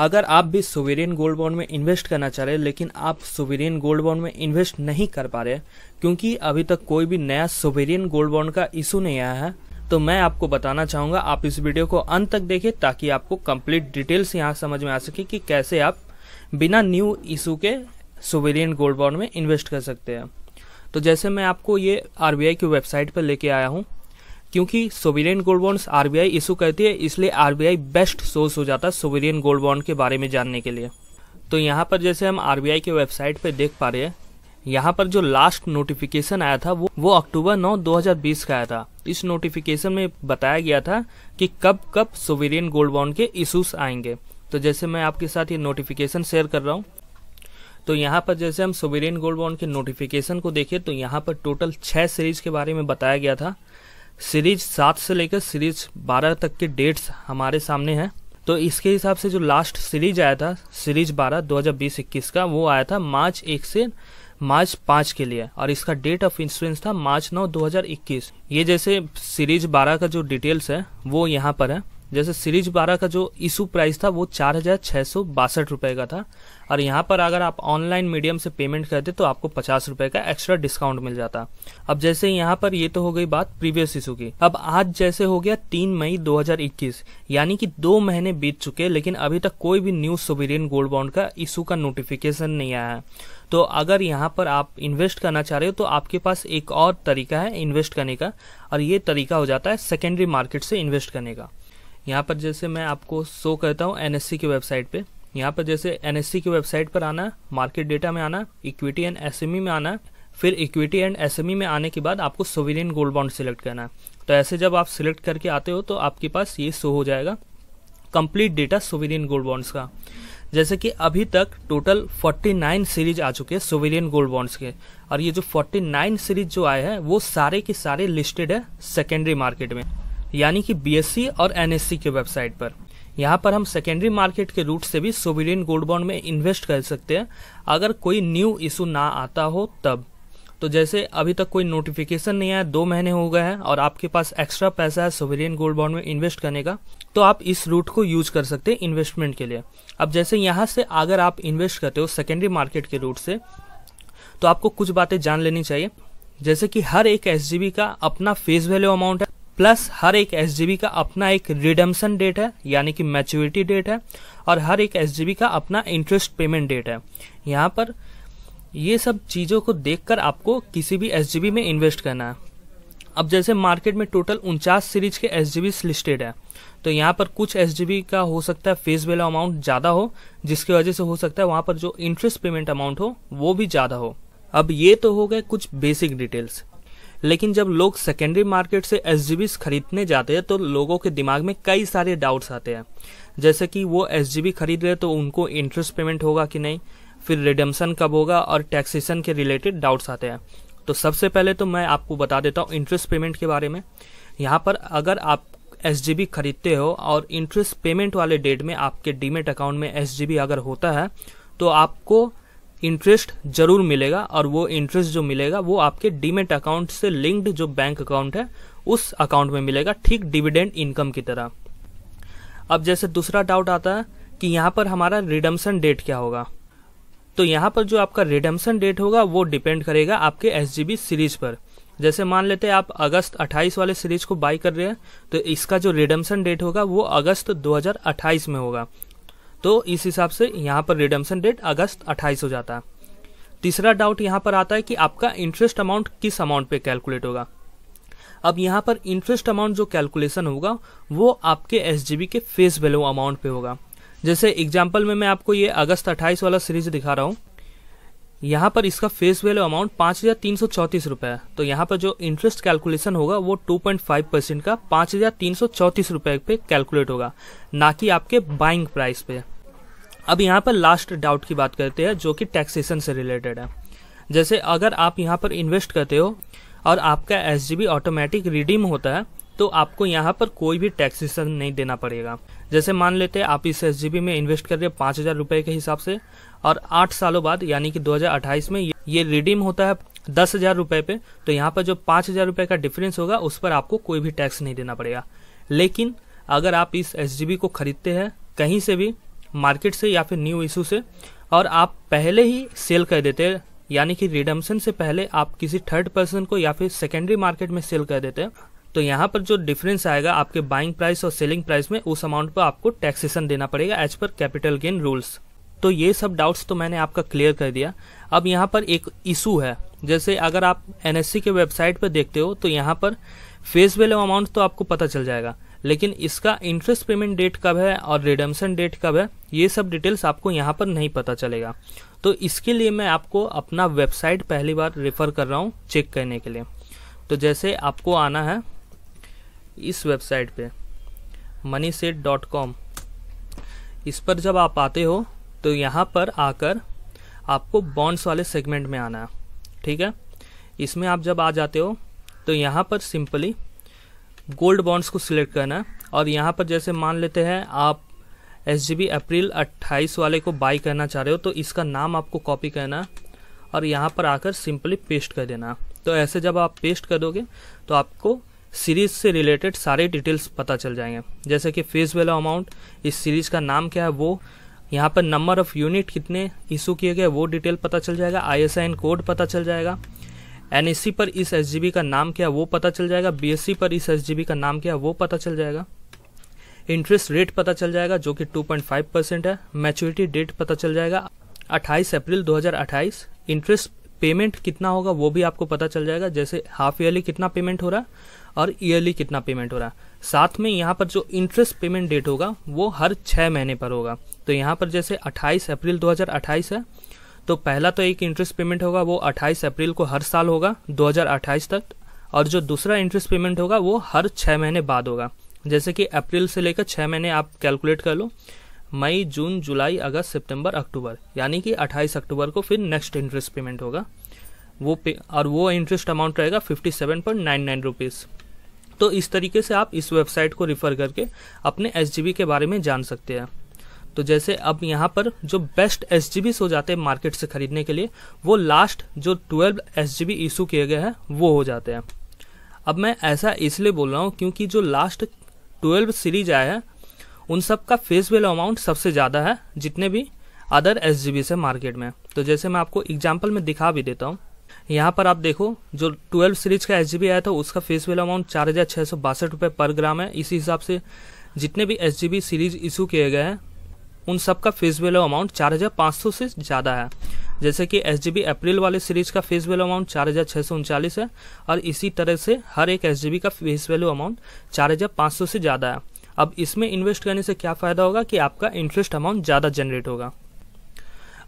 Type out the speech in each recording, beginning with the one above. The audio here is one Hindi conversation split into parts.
अगर आप भी सुवेरियन गोल्ड बॉन्ड में इन्वेस्ट करना चाह रहे हैं लेकिन आप सुवेरियन गोल्ड बॉन्ड में इन्वेस्ट नहीं कर पा रहे क्योंकि अभी तक कोई भी नया सुवेरियन गोल्ड बॉन्ड का इशू नहीं आया है तो मैं आपको बताना चाहूंगा आप इस वीडियो को अंत तक देखें ताकि आपको कंप्लीट डिटेल्स यहाँ समझ में आ सके कि कैसे आप बिना न्यू इशू के सुवेरियन गोल्ड बॉन्ड में इन्वेस्ट कर सकते हैं तो जैसे मैं आपको ये आरबीआई की वेबसाइट पर लेके आया हूँ क्योंकि sovereign gold bonds RBI issue करती है इसलिए आरबीआई बेस्ट सोर्स हो जाता है सोवेरियन गोल्ड बॉन्ड के बारे में जानने के लिए तो यहाँ पर जैसे हम आरबीआई के वेबसाइट पर देख पा रहे हैं यहाँ पर जो लास्ट नोटिफिकेशन आया था वो वो अक्टूबर 9 2020 का आया था इस नोटिफिकेशन में बताया गया था कि कब कब सोवेरियन गोल्ड बॉन्ड के इश्यूज आएंगे तो जैसे मैं आपके साथ ये नोटिफिकेशन शेयर कर रहा हूँ तो यहाँ पर जैसे हम सोवेरियन गोल्ड बॉन्ड के नोटिफिकेशन को देखें तो यहाँ पर टोटल छः सीरीज के बारे में बताया गया था सीरीज सात से लेकर सीरीज बारह तक के डेट्स हमारे सामने हैं तो इसके हिसाब से जो लास्ट सीरीज आया था सीरीज बारह दो हज़ार बीस इक्कीस का वो आया था मार्च एक से मार्च पांच के लिए और इसका डेट ऑफ इंश्योरेंस था मार्च नौ दो हज़ार इक्कीस ये जैसे सीरीज बारह का जो डिटेल्स है वो यहाँ पर है जैसे सीरीज बारह का जो इशू प्राइस था वो चार हजार छः सौ बासठ रुपये का था और यहाँ पर अगर आप ऑनलाइन मीडियम से पेमेंट करते तो आपको पचास रुपये का एक्स्ट्रा डिस्काउंट मिल जाता अब जैसे यहाँ पर ये तो हो गई बात प्रीवियस इशू की अब आज जैसे हो गया तीन मई 2021 यानी कि दो महीने बीत चुके लेकिन अभी तक कोई भी न्यू सुबेरियन गोल्ड बॉन्ड का इशू का नोटिफिकेशन नहीं आया है तो अगर यहाँ पर आप इन्वेस्ट करना चाह रहे हो तो आपके पास एक और तरीका है इन्वेस्ट करने का और ये तरीका हो जाता है सेकेंडरी मार्केट से इन्वेस्ट करने का यहाँ पर जैसे मैं आपको शो करता हूँ एनएससी की वेबसाइट पे यहाँ पर जैसे एनएससी की वेबसाइट पर आना मार्केट डेटा में आना इक्विटी एंड एसएमई में आना फिर इक्विटी एंड एसएमई में आने के बाद आपको सोविलियन गोल्ड बॉन्ड सिलेक्ट करना तो ऐसे जब आप सिलेक्ट करके आते हो तो आपके पास ये शो हो जाएगा complete data sovereign gold bonds का जैसे कि अभी तक टोटल 49 सीरीज आ चुके हैं सोविलियन गोल्ड बॉन्ड्स के और ये जो 49 सीरीज जो आए हैं वो सारे के सारे लिस्टेड है सेकेंडरी मार्केट में यानी कि बीएससी और एनएससी के वेबसाइट पर यहाँ पर हम सेकेंडरी मार्केट के रूट से भी सोविडियन गोल्ड बॉन्ड में इन्वेस्ट कर सकते हैं अगर कोई न्यू इशू ना आता हो तब तो जैसे अभी तक कोई नोटिफिकेशन नहीं आया दो महीने हो गए हैं और आपके पास एक्स्ट्रा पैसा है सोवेरियन गोल्ड बॉन्ड में इन्वेस्ट करने का तो आप इस रूट को यूज कर सकते हैं इन्वेस्टमेंट के लिए अब जैसे यहाँ से अगर आप इन्वेस्ट करते हो सेकेंडरी मार्केट के रूट से तो आपको कुछ बातें जान लेनी चाहिए जैसे कि हर एक एस का अपना फेस वैल्यू अमाउंट है प्लस हर एक एस का अपना एक रिडम्सन डेट है यानी कि मैच्योरिटी डेट है और हर एक एस का अपना इंटरेस्ट पेमेंट डेट है यहाँ पर ये सब चीज़ों को देखकर आपको किसी भी एस में इन्वेस्ट करना है अब जैसे मार्केट में टोटल उनचास सीरीज के एस लिस्टेड है तो यहाँ पर कुछ एस का हो सकता है फेस वेला अमाउंट ज़्यादा हो जिसकी वजह से हो सकता है वहाँ पर जो इंटरेस्ट पेमेंट अमाउंट हो वो भी ज़्यादा हो अब ये तो हो गए कुछ बेसिक डिटेल्स लेकिन जब लोग सेकेंडरी मार्केट से एस खरीदने जाते हैं तो लोगों के दिमाग में कई सारे डाउट्स आते हैं जैसे कि वो एस खरीद रहे तो उनको इंटरेस्ट पेमेंट होगा कि नहीं फिर रिडम्सन कब होगा और टैक्सेशन के रिलेटेड डाउट्स आते हैं तो सबसे पहले तो मैं आपको बता देता हूँ इंटरेस्ट पेमेंट के बारे में यहाँ पर अगर आप एस खरीदते हो और इंटरेस्ट पेमेंट वाले डेट में आपके डीमेट अकाउंट में एस अगर होता है तो आपको इंटरेस्ट जरूर मिलेगा और वो इंटरेस्ट जो मिलेगा वो आपके डीमेट अकाउंट से लिंक्ड जो बैंक अकाउंट है उस अकाउंट में मिलेगा ठीक डिविडेंड इनकम की तरह अब जैसे दूसरा डाउट आता है कि यहाँ पर हमारा रिडम्सन डेट क्या होगा तो यहाँ पर जो आपका रिडम्सन डेट होगा वो डिपेंड करेगा आपके एस सीरीज पर जैसे मान लेते हैं आप अगस्त 28 वाले सीरीज को बाई कर रहे हैं तो इसका जो रिडम्सन डेट होगा वो अगस्त 2028 में होगा तो इस हिसाब से यहाँ पर रिडम्सन डेट अगस्त 28 हो जाता है तीसरा डाउट यहाँ पर आता है कि आपका इंटरेस्ट अमाउंट किस अमाउंट पे कैलकुलेट होगा अब यहाँ पर इंटरेस्ट अमाउंट जो कैलकुलेशन होगा वो आपके एस के फेस वैल्यू अमाउंट पे होगा जैसे एग्जाम्पल में मैं आपको ये अगस्त अट्ठाईस वाला सीरीज दिखा रहा हूँ यहाँ पर इसका फेस वैल्यू अमाउंट पाँच हजार तीन सौ चौंतीस रुपये है तो यहाँ पर जो इंटरेस्ट कैलकुलेशन होगा वो टू पॉइंट फाइव परसेंट का पाँच हजार तीन सौ चौंतीस रुपये पे कैलकुलेट होगा ना कि आपके बाइंग प्राइस पे अब यहाँ पर लास्ट डाउट की बात करते हैं जो कि टैक्सेशन से रिलेटेड है जैसे अगर आप यहाँ पर इन्वेस्ट करते हो और आपका एस ऑटोमेटिक रिडीम होता है तो आपको यहाँ पर कोई भी टैक्सेशन नहीं देना पड़ेगा जैसे मान लेते हैं आप इस एस में इन्वेस्ट कर रहे हैं पाँच हज़ार रुपये के हिसाब से और आठ सालों बाद यानी कि 2028 में ये रिडीम होता है दस हज़ार रुपये पे तो यहाँ पर जो पाँच हज़ार रुपये का डिफरेंस होगा उस पर आपको कोई भी टैक्स नहीं देना पड़ेगा लेकिन अगर आप इस एस को खरीदते हैं कहीं से भी मार्केट से या फिर न्यू इशू से और आप पहले ही सेल कर देते हैं यानी कि रिडम्सन से पहले आप किसी थर्ड पर्सन को या फिर सेकेंडरी मार्केट में सेल कर देते हैं तो यहाँ पर जो डिफरेंस आएगा आपके बाइंग प्राइस और सेलिंग प्राइस में उस अमाउंट पर आपको टैक्सेशन देना पड़ेगा as per capital gain rules तो ये सब डाउट्स तो मैंने आपका क्लियर कर दिया अब यहाँ पर एक इशू है जैसे अगर आप एनएससी e के वेबसाइट पर देखते हो तो यहाँ पर फेस वैल्यू अमाउंट तो आपको पता चल जाएगा लेकिन इसका इंटरेस्ट पेमेंट डेट कब है और रिडम्सन डेट कब है ये सब डिटेल्स आपको यहाँ पर नहीं पता चलेगा तो इसके लिए मैं आपको अपना वेबसाइट पहली बार रेफर कर रहा हूँ चेक करने के लिए तो जैसे आपको आना है इस वेबसाइट पे मनी सेट डॉट कॉम इस पर जब आप आते हो तो यहाँ पर आकर आपको बॉन्ड्स वाले सेगमेंट में आना है ठीक है इसमें आप जब आ जाते हो तो यहाँ पर सिंपली गोल्ड बॉन्ड्स को सिलेक्ट करना है और यहाँ पर जैसे मान लेते हैं आप एस अप्रैल 28 वाले को बाई करना चाह रहे हो तो इसका नाम आपको कॉपी करना और यहाँ पर आकर सिंपली पेस्ट कर देना तो ऐसे जब आप पेस्ट कर दोगे तो आपको सीरीज से रिलेटेड सारे डिटेल्स पता चल जाएंगे जैसे कि फेस वाला अमाउंट इस सीरीज का नाम क्या है वो यहाँ पर नंबर ऑफ यूनिट कितने इशू किए गए वो डिटेल पता चल जाएगा आई कोड पता चल जाएगा एनएससी पर इस एसजीबी का नाम क्या वो पता चल जाएगा बीएससी पर इस एसजीबी का नाम क्या वो पता चल जाएगा इंटरेस्ट रेट पता चल जाएगा जो कि 2.5 परसेंट है मैच्योरिटी डेट पता चल जाएगा 28 अप्रैल 2028 इंटरेस्ट पेमेंट कितना होगा वो भी आपको पता चल जाएगा जैसे हाफ ईयरली कितना पेमेंट हो रहा है और ईयरली कितना पेमेंट हो रहा है साथ में यहाँ पर जो इंटरेस्ट पेमेंट डेट होगा वो हर छः महीने पर होगा तो यहाँ पर जैसे 28 अप्रैल 2028 है तो पहला तो एक इंटरेस्ट पेमेंट होगा वो 28 अप्रैल को हर साल होगा 2028 तक और जो दूसरा इंटरेस्ट पेमेंट होगा वो हर छः महीने बाद होगा जैसे कि अप्रैल से लेकर छः महीने आप कैलकुलेट कर लो मई जून जुलाई अगस्त सितंबर अक्टूबर यानी कि 28 अक्टूबर को फिर नेक्स्ट इंटरेस्ट पेमेंट होगा वो पे और वो इंटरेस्ट अमाउंट रहेगा fifty seven point nine nine rupees तो इस तरीके से आप इस वेबसाइट को रिफ़र करके अपने एस के बारे में जान सकते हैं तो जैसे अब यहाँ पर जो बेस्ट एस हो जाते हैं मार्केट से खरीदने के लिए वो लास्ट जो ट्वेल्व एस जी इशू किए गए हैं वो हो जाते हैं अब मैं ऐसा इसलिए बोल रहा हूँ क्योंकि जो लास्ट ट्वेल्व सीरीज आया है उन सब का फेस वैल्यू अमाउंट सबसे ज़्यादा है जितने भी अदर एस जी है मार्केट में तो जैसे मैं आपको एग्जाम्पल में दिखा भी देता हूँ यहाँ पर आप देखो जो ट्वेल्व सीरीज का एस आया था उसका फेस वैल्यू अमाउंट चार हज़ार छः सौ बासठ रुपये पर ग्राम है इसी हिसाब से जितने भी एस सीरीज इशू किए गए हैं उन सब का फेस वैल्यू अमाउंट चार हज़ार पाँच सौ से ज़्यादा है जैसे कि एस अप्रैल वाले सीरीज का फेस वैल्यू अमाउंट चार हज़ार छः सौ उनचालीस है और इसी तरह से हर एक एस का फेस वैल्यू अमाउंट चार हज़ार पाँच सौ से ज़्यादा है अब इसमें इन्वेस्ट करने से क्या फ़ायदा होगा कि आपका इंटरेस्ट अमाउंट ज़्यादा जनरेट होगा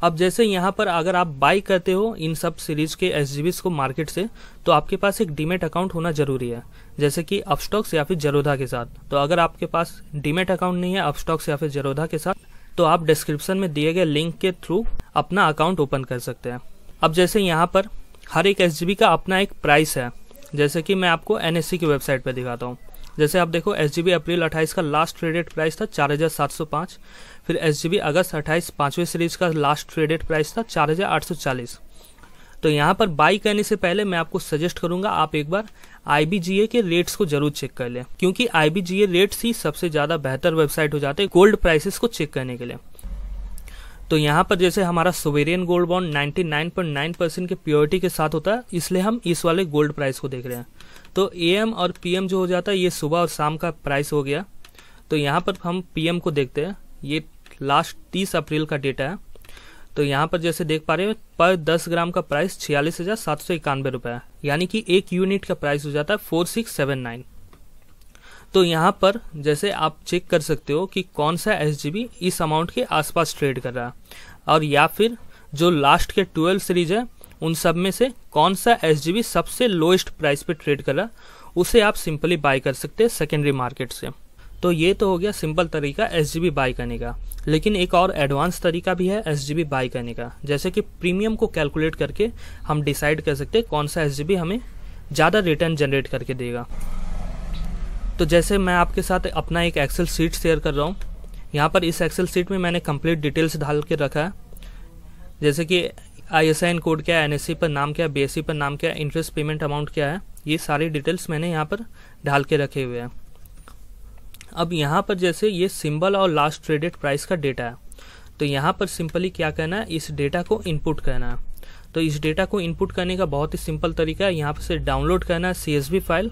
अब जैसे यहाँ पर अगर आप बाई करते हो इन सब सीरीज के एस को मार्केट से तो आपके पास एक डीमेट अकाउंट होना जरूरी है जैसे कि अपस्टॉक्स या फिर जरोधा के साथ तो अगर आपके पास डीमेट अकाउंट नहीं है अपस्टॉक्स या फिर जरोधा के साथ तो आप डिस्क्रिप्शन में दिए गए लिंक के थ्रू अपना अकाउंट ओपन कर सकते हैं अब जैसे यहाँ पर हर एक एस का अपना एक प्राइस है जैसे कि मैं आपको एन की वेबसाइट पर दिखाता हूँ जैसे आप देखो एस अप्रैल 28 का लास्ट ट्रेडेड प्राइस था चार हज़ार सात सौ पाँच फिर एस अगस्त अट्ठाईस पाँचवें सीरीज का लास्ट ट्रेडेड प्राइस था चार हज़ार आठ सौ चालीस तो यहाँ पर बाई करने से पहले मैं आपको सजेस्ट करूंगा आप एक बार आई के रेट्स को जरूर चेक कर लें क्योंकि आई रेट्स ही सबसे ज़्यादा बेहतर वेबसाइट हो जाते हैं गोल्ड प्राइसेस को चेक करने के लिए तो यहाँ पर जैसे हमारा सोवेरियन गोल्ड बॉन्ड 99.9 परसेंट के प्योरिटी के साथ होता है इसलिए हम इस वाले गोल्ड प्राइस को देख रहे हैं तो एएम और पीएम जो हो जाता है ये सुबह और शाम का प्राइस हो गया तो यहाँ पर हम पीएम को देखते हैं ये लास्ट तीस अप्रैल का डेटा है तो यहाँ पर जैसे देख पा रहे हो पर दस ग्राम का प्राइस छियालीस हजार सात सौ इक्यानवे रुपया यानी कि एक यूनिट का प्राइस हो जाता है फोर सिक्स सेवन नाइन तो यहाँ पर जैसे आप चेक कर सकते हो कि कौन सा एस इस अमाउंट के आसपास ट्रेड कर रहा है और या फिर जो लास्ट के ट्वेल्व सीरीज है उन सब में से कौन सा एस सबसे लोएस्ट प्राइस पे ट्रेड कर रहा उसे आप सिंपली बाय कर सकते हैं सेकेंडरी मार्केट से तो ये तो हो गया सिंपल तरीका एस बाय करने का लेकिन एक और एडवांस तरीका भी है एस बाय करने का जैसे कि प्रीमियम को कैलकुलेट करके हम डिसाइड कर सकते हैं कौन सा एस हमें ज़्यादा रिटर्न जनरेट करके देगा तो जैसे मैं आपके साथ अपना एक एक्सेल सीट शेयर कर रहा हूँ यहाँ पर इस एक्सेल सीट में मैंने कंप्लीट डिटेल्स डाल के रखा है जैसे कि आई एस आई कोड क्या है एन पर नाम क्या है बी पर नाम क्या है इंटरेस्ट पेमेंट अमाउंट क्या है ये सारी डिटेल्स मैंने यहाँ पर डाल के रखे हुए हैं अब यहाँ पर जैसे ये सिंबल और लास्ट ट्रेडेड प्राइस का डेटा है तो यहाँ पर सिंपली क्या कहना है इस डेटा को इनपुट कहना है तो इस डेटा को इनपुट करने का बहुत ही सिंपल तरीका है यहाँ पर से डाउनलोड करना है सी फाइल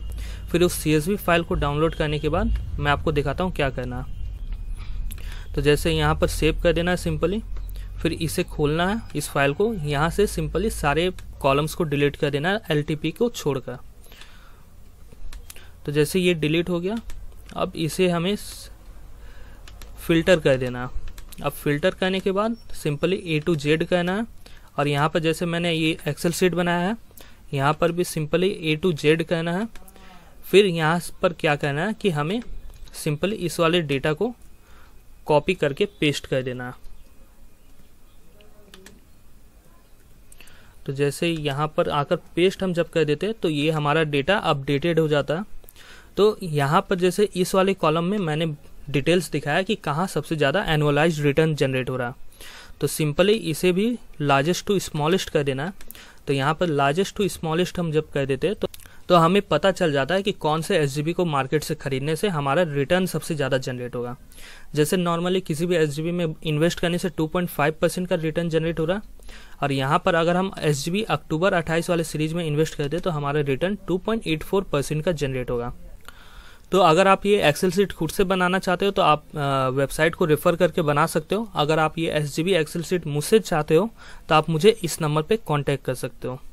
फिर उस सी फाइल को डाउनलोड करने के बाद मैं आपको दिखाता हूँ क्या करना है तो जैसे यहाँ पर सेव कर देना है सिंपली फिर इसे खोलना है इस फाइल को यहाँ से सिंपली सारे कॉलम्स को डिलीट कर देना है एल को छोड़कर तो जैसे ये डिलीट हो गया अब इसे हमें फिल्टर कर देना अब फिल्टर करने के बाद सिंपली ए टू जेड कहना है और यहाँ पर जैसे मैंने ये एक्सेल सीट बनाया है यहाँ पर भी सिंपली ए टू जेड कहना है फिर यहाँ पर क्या कहना है कि हमें सिंपली इस वाले डेटा को कॉपी करके पेस्ट कर देना है तो जैसे यहाँ पर आकर पेस्ट हम जब कर देते हैं तो ये हमारा डेटा अपडेटेड हो जाता है तो यहाँ पर जैसे इस वाले कॉलम में मैंने डिटेल्स दिखाया कि कहाँ सबसे ज़्यादा एनुअलाइज रिटर्न जनरेट हो रहा तो सिंपली इसे भी लार्जेस्ट टू स्मॉलेस्ट कर देना तो यहाँ पर लार्जेस्ट टू स्मॉलेस्ट हम जब कह देते तो तो हमें पता चल जाता है कि कौन से एस को मार्केट से खरीदने से हमारा रिटर्न सबसे ज़्यादा जनरेट होगा जैसे नॉर्मली किसी भी एस में इन्वेस्ट करने से 2.5 परसेंट का रिटर्न जनरेट हो रहा और यहाँ पर अगर हम एस अक्टूबर 28 वाले सीरीज में इन्वेस्ट करते तो हमारा रिटर्न 2.84 परसेंट का जनरेट होगा तो अगर आप ये एक्सेल सीट खुद से बनाना चाहते हो तो आप वेबसाइट को रेफर करके बना सकते हो अगर आप ये S G B excel sheet मुझसे चाहते हो तो आप मुझे इस नंबर पर कॉन्टैक्ट कर सकते हो